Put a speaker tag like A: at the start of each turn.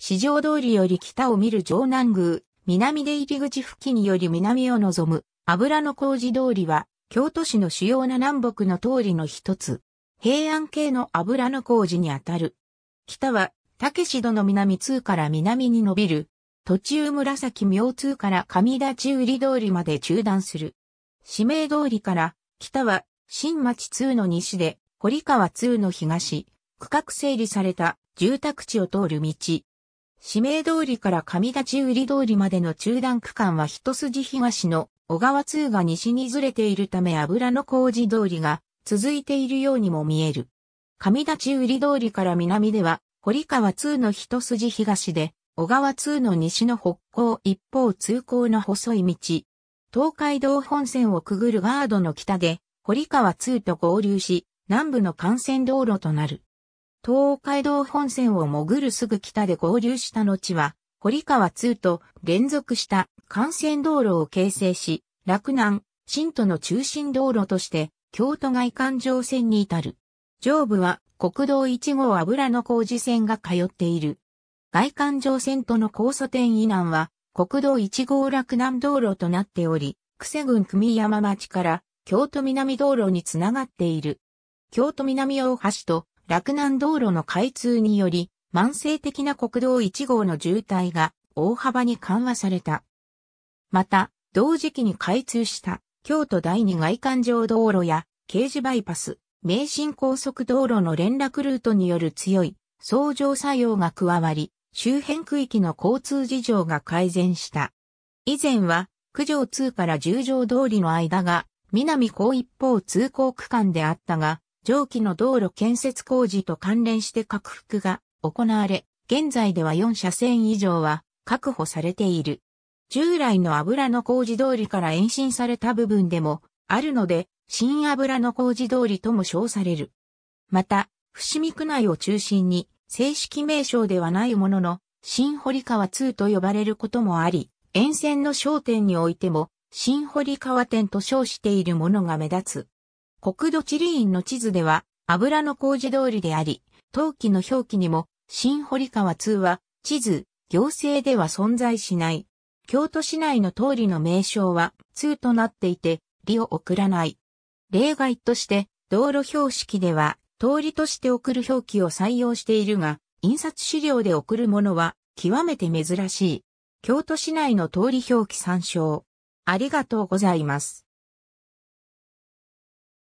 A: 市場通りより北を見る城南宮、南出入り口付近より南を望む、油の工事通りは、京都市の主要な南北の通りの一つ。平安系の油の工事にあたる。北は、武志戸の南通から南に伸びる、途中紫明通から上立売り通りまで中断する。指名通りから、北は、新町通の西で、堀川通の東、区画整理された住宅地を通る道。指名通りから上立売通りまでの中段区間は一筋東の小川通が西にずれているため油の工事通りが続いているようにも見える。上立売通りから南では堀川通の一筋東で小川通の西の北港一方通行の細い道。東海道本線をくぐるガードの北で堀川通と合流し南部の幹線道路となる。東海道本線を潜るすぐ北で合流した後は、堀川通と連続した幹線道路を形成し、洛南、新都の中心道路として、京都外環状線に至る。上部は国道1号油の工事線が通っている。外環状線との交差点以南は、国道1号洛南道路となっており、久世郡組山町から京都南道路につながっている。京都南大橋と洛南道路の開通により、慢性的な国道1号の渋滞が大幅に緩和された。また、同時期に開通した京都第二外環状道路や刑事バイパス、名神高速道路の連絡ルートによる強い相乗作用が加わり、周辺区域の交通事情が改善した。以前は、九条通から十条通りの間が南高一方通行区間であったが、上記の道路建設工事と関連して拡幅が行われ、現在では4車線以上は確保されている。従来の油の工事通りから延伸された部分でもあるので、新油の工事通りとも称される。また、伏見区内を中心に、正式名称ではないものの、新堀川2と呼ばれることもあり、沿線の商店においても、新堀川店と称しているものが目立つ。国土地理院の地図では、油の工事通りであり、陶器の表記にも、新堀川通は、地図、行政では存在しない。京都市内の通りの名称は、通となっていて、利を送らない。例外として、道路標識では、通りとして送る表記を採用しているが、印刷資料で送るものは、極めて珍しい。京都市内の通り表記参照。ありがとうございます。